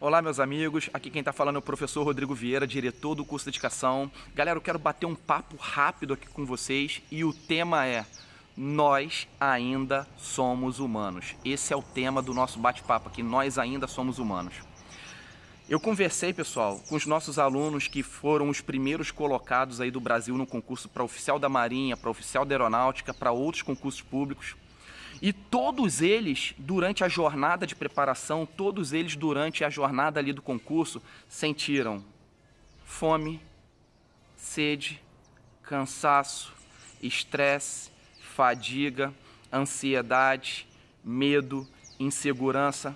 Olá, meus amigos. Aqui quem está falando é o professor Rodrigo Vieira, diretor do curso de educação. Galera, eu quero bater um papo rápido aqui com vocês e o tema é Nós ainda somos humanos. Esse é o tema do nosso bate-papo aqui. Nós ainda somos humanos. Eu conversei, pessoal, com os nossos alunos que foram os primeiros colocados aí do Brasil no concurso para oficial da Marinha, para oficial da Aeronáutica, para outros concursos públicos. E todos eles, durante a jornada de preparação, todos eles, durante a jornada ali do concurso, sentiram fome, sede, cansaço, estresse, fadiga, ansiedade, medo, insegurança.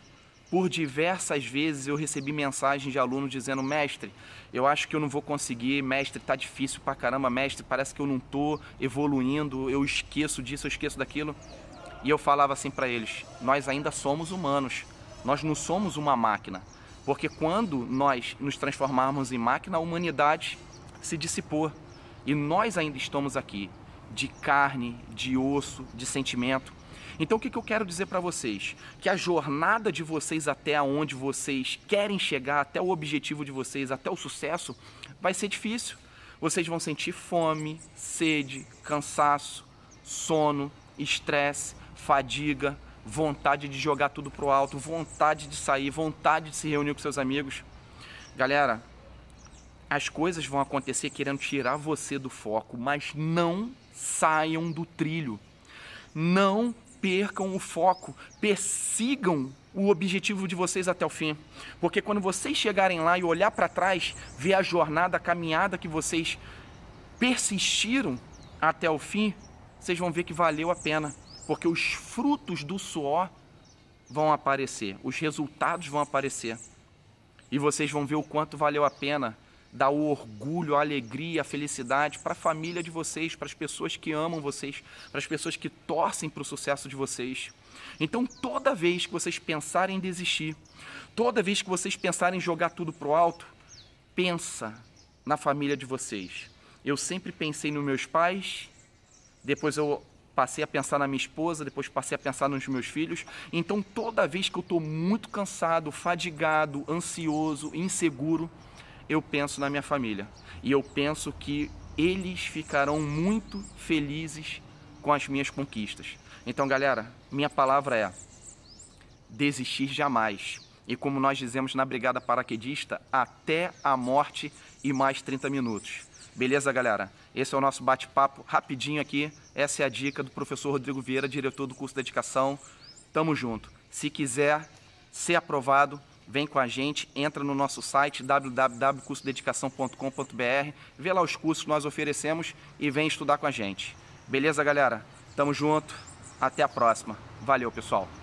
Por diversas vezes eu recebi mensagens de alunos dizendo: "Mestre, eu acho que eu não vou conseguir, mestre, tá difícil pra caramba, mestre, parece que eu não tô evoluindo, eu esqueço disso, eu esqueço daquilo". E eu falava assim para eles: nós ainda somos humanos, nós não somos uma máquina. Porque quando nós nos transformarmos em máquina, a humanidade se dissipou. E nós ainda estamos aqui, de carne, de osso, de sentimento. Então, o que eu quero dizer para vocês? Que a jornada de vocês até onde vocês querem chegar, até o objetivo de vocês, até o sucesso, vai ser difícil. Vocês vão sentir fome, sede, cansaço, sono, estresse, fadiga, vontade de jogar tudo pro alto, vontade de sair, vontade de se reunir com seus amigos. Galera, as coisas vão acontecer querendo tirar você do foco, mas não saiam do trilho. Não percam o foco, persigam o objetivo de vocês até o fim. Porque quando vocês chegarem lá e olhar para trás, ver a jornada, a caminhada que vocês persistiram até o fim, vocês vão ver que valeu a pena, porque os frutos do suor vão aparecer, os resultados vão aparecer. E vocês vão ver o quanto valeu a pena dar o orgulho, a alegria, a felicidade para a família de vocês, para as pessoas que amam vocês, para as pessoas que torcem para o sucesso de vocês. Então, toda vez que vocês pensarem em desistir, toda vez que vocês pensarem em jogar tudo para o alto, pensa na família de vocês. Eu sempre pensei nos meus pais depois eu passei a pensar na minha esposa, depois passei a pensar nos meus filhos. Então, toda vez que eu estou muito cansado, fadigado, ansioso, inseguro, eu penso na minha família. E eu penso que eles ficarão muito felizes com as minhas conquistas. Então, galera, minha palavra é desistir jamais. E como nós dizemos na Brigada Paraquedista, até a morte e mais 30 minutos. Beleza, galera? Esse é o nosso bate-papo rapidinho aqui. Essa é a dica do professor Rodrigo Vieira, diretor do curso de dedicação. Tamo junto. Se quiser ser aprovado, vem com a gente, entra no nosso site www.cursodedicação.com.br, vê lá os cursos que nós oferecemos e vem estudar com a gente. Beleza, galera? Tamo junto. Até a próxima. Valeu, pessoal.